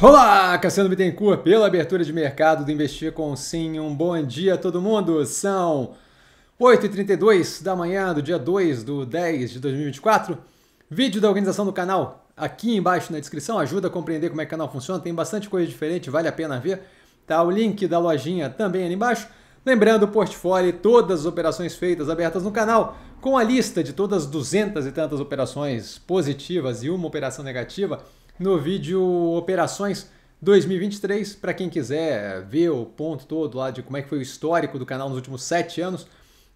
Olá, Cassiano Bittencourt, pela abertura de mercado do Investir com Sim. Um bom dia a todo mundo. São 8h32 da manhã do dia 2 do 10 de 2024. Vídeo da organização do canal aqui embaixo na descrição. Ajuda a compreender como é que o canal funciona. Tem bastante coisa diferente, vale a pena ver. Tá o link da lojinha também ali embaixo. Lembrando o portfólio e todas as operações feitas abertas no canal, com a lista de todas as duzentas e tantas operações positivas e uma operação negativa no vídeo Operações 2023. Para quem quiser ver o ponto todo lá de como é que foi o histórico do canal nos últimos sete anos,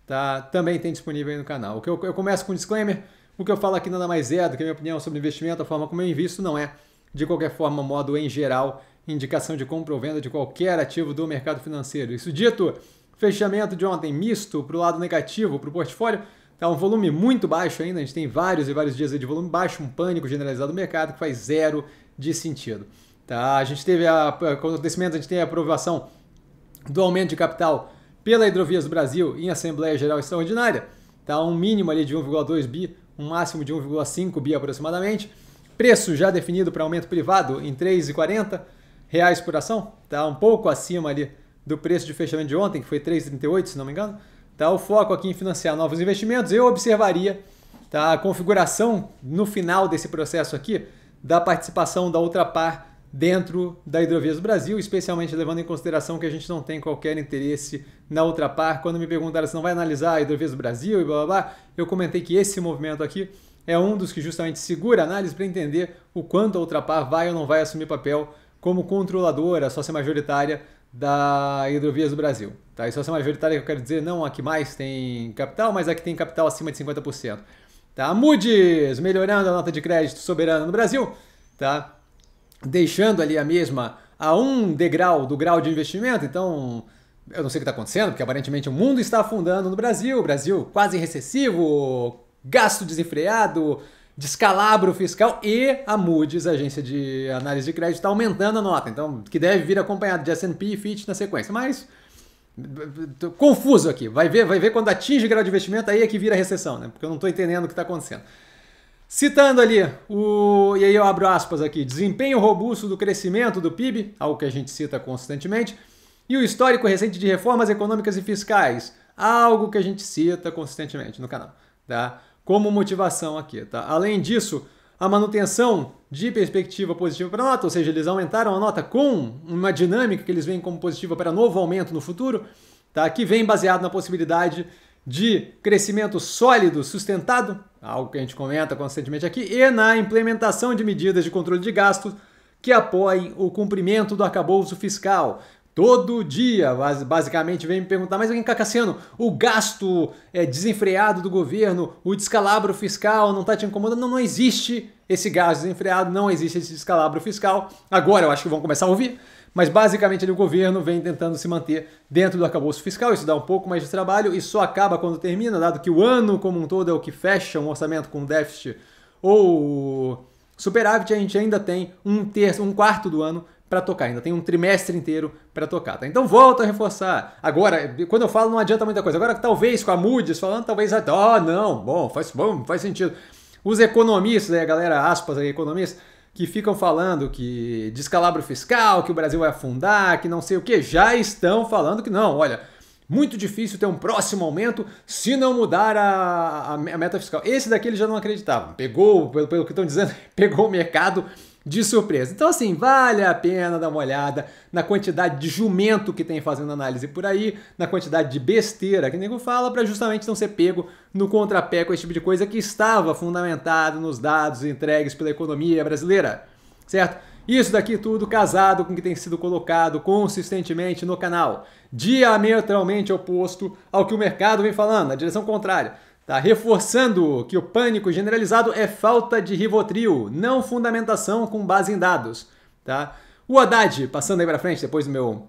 tá? também tem disponível aí no canal. O que eu, eu começo com um disclaimer: o que eu falo aqui nada mais é do que a minha opinião sobre investimento, a forma como eu invisto, não é, de qualquer forma, modo em geral, indicação de compra ou venda de qualquer ativo do mercado financeiro. Isso dito, fechamento de ontem misto para o lado negativo para o portfólio. Tá um volume muito baixo ainda, a gente tem vários e vários dias de volume baixo, um pânico generalizado no mercado que faz zero de sentido. Tá? A gente teve a, acontecimentos, a gente tem a aprovação do aumento de capital pela Hidrovias do Brasil em Assembleia Geral Extraordinária. Tá? Um mínimo ali de 1,2 bi, um máximo de 1,5 bi aproximadamente. Preço já definido para aumento privado em R$ 3,40 reais por ação, tá? um pouco acima ali do preço de fechamento de ontem, que foi 3,38, se não me engano. Tá? O foco aqui em financiar novos investimentos, eu observaria tá? a configuração no final desse processo aqui da participação da outra par dentro da Hidrovias do Brasil, especialmente levando em consideração que a gente não tem qualquer interesse na outra par. Quando me perguntaram se não vai analisar a Hidrovias do Brasil e blá blá blá, eu comentei que esse movimento aqui é um dos que justamente segura a análise para entender o quanto a outra par vai ou não vai assumir papel como controladora, sócia majoritária da Hidrovias do Brasil. Tá? E se você é majoritária, eu quero dizer, não a que mais tem capital, mas a que tem capital acima de 50%. Tá? A Moody's melhorando a nota de crédito soberana no Brasil, tá? deixando ali a mesma a um degrau do grau de investimento. Então, eu não sei o que está acontecendo, porque aparentemente o mundo está afundando no Brasil. O Brasil quase recessivo, gasto desenfreado, descalabro fiscal e a Moody's, a agência de análise de crédito, está aumentando a nota. Então, que deve vir acompanhado de S&P e Fitch na sequência. Mas Tô confuso aqui. Vai ver, vai ver quando atinge o grau de investimento, aí é que vira recessão, né? Porque eu não estou entendendo o que está acontecendo. Citando ali, o, e aí eu abro aspas aqui, desempenho robusto do crescimento do PIB, algo que a gente cita constantemente, e o histórico recente de reformas econômicas e fiscais, algo que a gente cita consistentemente no canal, tá? Como motivação aqui, tá? Além disso, a manutenção de perspectiva positiva para a nota, ou seja, eles aumentaram a nota com uma dinâmica que eles veem como positiva para novo aumento no futuro, tá? que vem baseado na possibilidade de crescimento sólido, sustentado, algo que a gente comenta constantemente aqui, e na implementação de medidas de controle de gastos que apoiem o cumprimento do arcabouço fiscal, todo dia. Basicamente, vem me perguntar, mas alguém Cassiano, o gasto é, desenfreado do governo, o descalabro fiscal não está te incomodando? Não, não existe esse gasto desenfreado, não existe esse descalabro fiscal. Agora eu acho que vão começar a ouvir. Mas basicamente o governo vem tentando se manter dentro do arcabouço fiscal, isso dá um pouco mais de trabalho e só acaba quando termina, dado que o ano como um todo é o que fecha um orçamento com déficit ou superávit, a gente ainda tem um terço, um quarto do ano para tocar ainda. Tem um trimestre inteiro para tocar, tá? Então volto a reforçar. Agora, quando eu falo, não adianta muita coisa. Agora, talvez com a Moody's falando, talvez. Ah, oh, não, bom, faz, bom, faz sentido. Os economistas, a galera, aspas aí, economistas, que ficam falando que descalabro fiscal, que o Brasil vai afundar, que não sei o que, já estão falando que não, olha, muito difícil ter um próximo aumento se não mudar a, a meta fiscal. Esse daqui ele já não acreditava. Pegou, pelo, pelo que estão dizendo, pegou o mercado de surpresa. Então, assim, vale a pena dar uma olhada na quantidade de jumento que tem fazendo análise por aí, na quantidade de besteira que o nego fala, para justamente não ser pego no contrapé com esse tipo de coisa que estava fundamentado nos dados entregues pela economia brasileira, certo? Isso daqui tudo casado com o que tem sido colocado consistentemente no canal, diametralmente oposto ao que o mercado vem falando, na direção contrária. Tá reforçando que o pânico generalizado é falta de rivotril, não fundamentação com base em dados. Tá? O Haddad, passando aí para frente, depois do meu,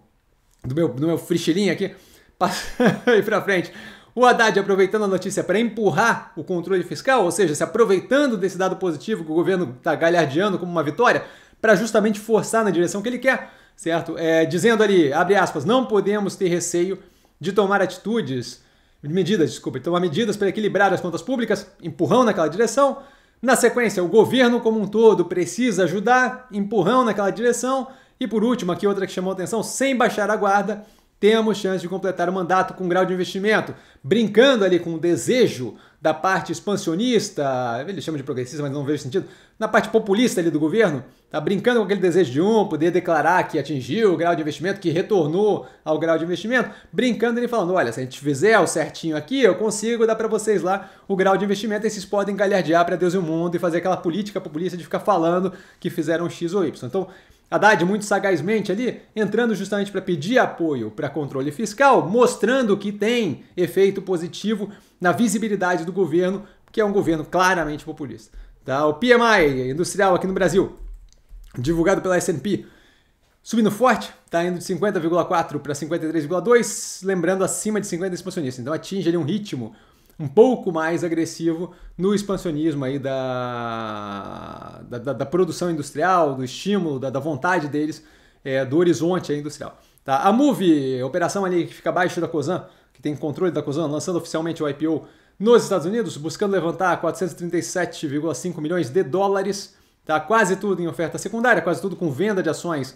do meu, do meu aqui, passando aí para frente. O Haddad aproveitando a notícia para empurrar o controle fiscal, ou seja, se aproveitando desse dado positivo que o governo está galhardeando como uma vitória, para justamente forçar na direção que ele quer, certo? É, dizendo ali, abre aspas, não podemos ter receio de tomar atitudes medidas, desculpa, ele então, medidas para equilibrar as contas públicas, empurrão naquela direção. Na sequência, o governo como um todo precisa ajudar, empurrão naquela direção. E por último, aqui outra que chamou atenção, sem baixar a guarda, temos chance de completar o mandato com grau de investimento, brincando ali com o desejo da parte expansionista, ele chama de progressista, mas não vejo sentido, na parte populista ali do governo, Tá brincando com aquele desejo de um, poder declarar que atingiu o grau de investimento, que retornou ao grau de investimento, brincando ele falando: olha, se a gente fizer o certinho aqui, eu consigo dar para vocês lá o grau de investimento e vocês podem galhardear para Deus e o mundo e fazer aquela política populista de ficar falando que fizeram X ou Y. Então, Haddad, muito sagazmente ali, entrando justamente para pedir apoio para controle fiscal, mostrando que tem efeito positivo na visibilidade do governo, que é um governo claramente populista. Tá? O PMI industrial aqui no Brasil, divulgado pela S&P, subindo forte, está indo de 50,4 para 53,2, lembrando acima de 50 expansionista. Então atinge ali um ritmo um pouco mais agressivo no expansionismo aí da, da, da, da produção industrial, do estímulo, da, da vontade deles, é, do horizonte industrial. Tá? A Move, operação ali que fica abaixo da Cosan, que tem controle da Cosan, lançando oficialmente o IPO nos Estados Unidos, buscando levantar 437,5 milhões de dólares tá? quase tudo em oferta secundária, quase tudo com venda de ações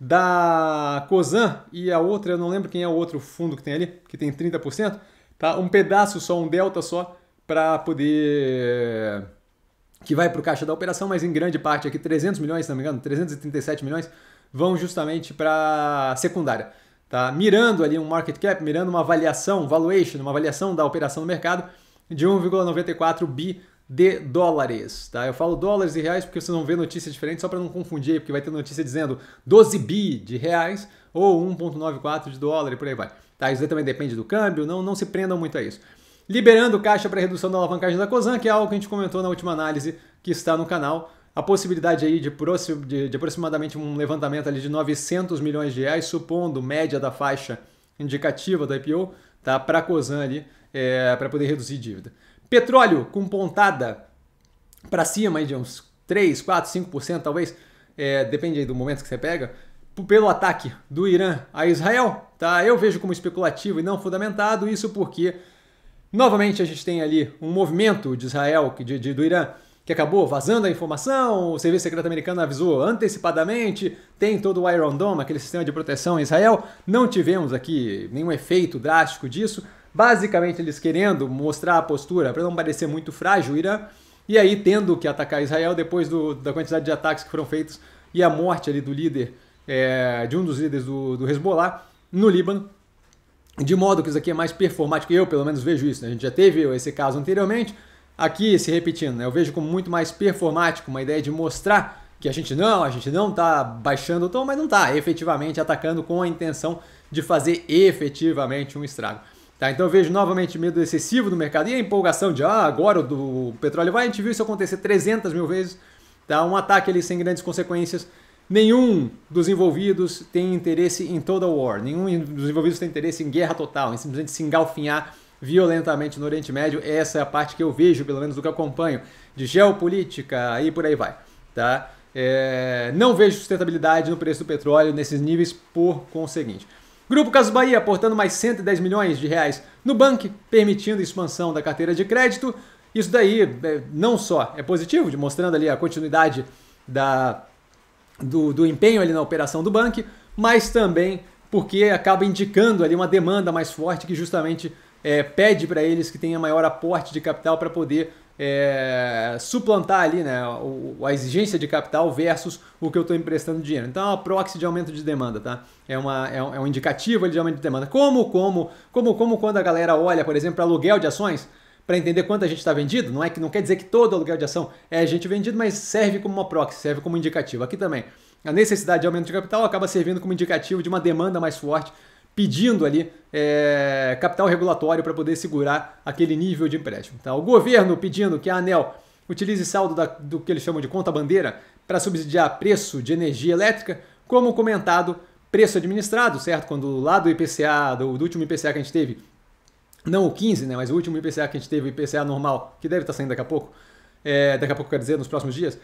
da Cosan e a outra, eu não lembro quem é o outro fundo que tem ali, que tem 30%, tá? um pedaço só, um delta só, para poder. que vai para o caixa da operação, mas em grande parte aqui, 300 milhões, se não me engano, 337 milhões, vão justamente para secundária. Tá? Mirando ali um market cap, mirando uma avaliação, valuation, uma avaliação da operação no mercado de 1,94 bi de dólares, tá? Eu falo dólares e reais porque vocês não vê notícias diferentes só para não confundir, porque vai ter notícia dizendo 12 bi de reais ou 1.94 de dólar e por aí vai. Tá? Isso também depende do câmbio, não, não se prendam muito a isso. Liberando caixa para redução da alavancagem da COSAN, que é algo que a gente comentou na última análise que está no canal. A possibilidade aí de, de, de aproximadamente um levantamento ali de 900 milhões de reais, supondo média da faixa indicativa da IPO, tá? Para a COSAN ali, é, eh, para poder reduzir dívida. Petróleo com pontada para cima de uns 3, 4, 5%, talvez, é, depende do momento que você pega, pelo ataque do Irã a Israel, tá? Eu vejo como especulativo e não fundamentado, isso porque, novamente, a gente tem ali um movimento de Israel, de, de do Irã, que acabou vazando a informação, o Serviço Secreto Americano avisou antecipadamente, tem todo o Iron Dome, aquele sistema de proteção em Israel, não tivemos aqui nenhum efeito drástico disso, Basicamente, eles querendo mostrar a postura para não parecer muito frágil, Irã, e aí tendo que atacar Israel depois do, da quantidade de ataques que foram feitos e a morte ali do líder, é, de um dos líderes do, do Hezbollah no Líbano. De modo que isso aqui é mais performático, eu pelo menos vejo isso, né? a gente já teve esse caso anteriormente, aqui se repetindo, né? eu vejo como muito mais performático, uma ideia de mostrar que a gente não, a gente não está baixando o tom, mas não está efetivamente atacando com a intenção de fazer efetivamente um estrago. Tá, então eu vejo novamente medo excessivo do mercado e a empolgação de ah, agora o petróleo vai, a gente viu isso acontecer 300 mil vezes, tá? um ataque ali sem grandes consequências. Nenhum dos envolvidos tem interesse em total war, nenhum dos envolvidos tem interesse em guerra total, em simplesmente se engalfinhar violentamente no Oriente Médio. Essa é a parte que eu vejo, pelo menos do que acompanho, de geopolítica e por aí vai. Tá? É, não vejo sustentabilidade no preço do petróleo nesses níveis por conseguinte. Grupo Caso Bahia aportando mais 110 milhões de reais no banco, permitindo expansão da carteira de crédito. Isso daí é, não só é positivo, mostrando ali a continuidade da, do, do empenho ali na operação do banco, mas também porque acaba indicando ali uma demanda mais forte que justamente é, pede para eles que tenha maior aporte de capital para poder é, suplantar ali né, o, a exigência de capital versus o que eu estou emprestando dinheiro. Então é uma proxy de aumento de demanda, tá? É, uma, é, um, é um indicativo de aumento de demanda. Como, como, como, como quando a galera olha, por exemplo, para aluguel de ações, para entender quanto a gente está vendido, não é que não quer dizer que todo aluguel de ação é gente vendido, mas serve como uma proxy, serve como indicativo. Aqui também. A necessidade de aumento de capital acaba servindo como indicativo de uma demanda mais forte pedindo ali é, capital regulatório para poder segurar aquele nível de empréstimo. Tá? O governo pedindo que a Anel utilize saldo da, do que eles chamam de conta bandeira para subsidiar preço de energia elétrica, como comentado, preço administrado, certo? Quando lá do IPCA, do, do último IPCA que a gente teve, não o 15, né, mas o último IPCA que a gente teve, o IPCA normal, que deve estar tá saindo daqui a pouco, é, daqui a pouco quer dizer, nos próximos dias,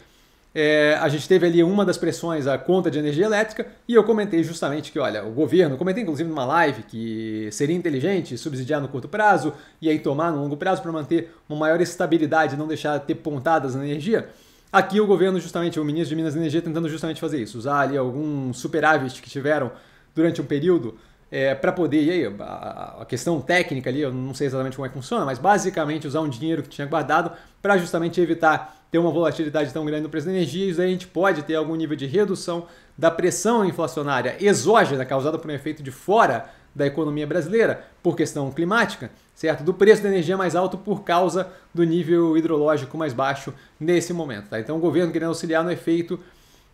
é, a gente teve ali uma das pressões, à conta de energia elétrica, e eu comentei justamente que, olha, o governo, comentei inclusive numa live que seria inteligente subsidiar no curto prazo e aí tomar no longo prazo para manter uma maior estabilidade, e não deixar ter pontadas na energia. Aqui o governo, justamente, o ministro de Minas e Energia tentando justamente fazer isso, usar ali algum superávit que tiveram durante um período é, para poder. E aí, a, a, questão técnica ali, eu não sei exatamente como é que funciona, mas basicamente usar um dinheiro que tinha guardado para justamente evitar ter uma volatilidade tão grande no preço da energia. E aí a gente pode ter algum nível de redução da pressão inflacionária exógena causada por um efeito de fora da economia brasileira por questão climática, certo? Do preço da energia mais alto por causa do nível hidrológico mais baixo nesse momento. Tá? Então o governo querendo auxiliar no efeito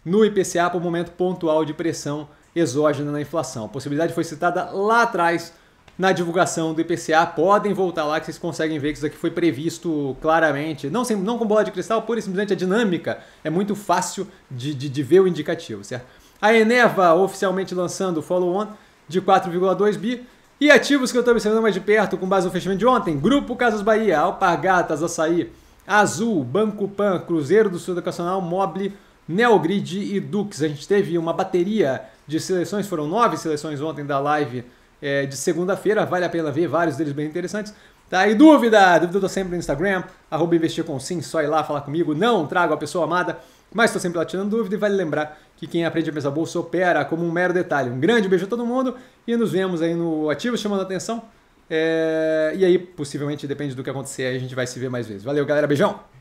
no IPCA para o momento pontual de pressão exógena na inflação. A possibilidade foi citada lá atrás na divulgação do IPCA. Podem voltar lá que vocês conseguem ver que isso aqui foi previsto claramente. Não, sem, não com bola de cristal, pura e simplesmente a dinâmica é muito fácil de, de, de ver o indicativo, certo? A Eneva oficialmente lançando o follow-on de 4,2 bi. E ativos que eu estou observando mais de perto com base no fechamento de ontem: Grupo Casas Bahia, Alpargatas, Açaí, Azul, Banco Pan, Cruzeiro do Sul Educacional, Mobile. Neogrid e Dux. A gente teve uma bateria de seleções, foram nove seleções ontem da live é, de segunda-feira, vale a pena ver, vários deles bem interessantes. Tá, e dúvida? Dúvida eu tô sempre no Instagram, arroba investir com sim, só ir lá falar comigo, não trago a pessoa amada, mas estou sempre lá tirando dúvida e vale lembrar que quem aprende a pensar bolsa opera como um mero detalhe. Um grande beijo a todo mundo e nos vemos aí no ativo Chamando a Atenção. É, e aí, possivelmente, depende do que acontecer, a gente vai se ver mais vezes. Valeu, galera, beijão!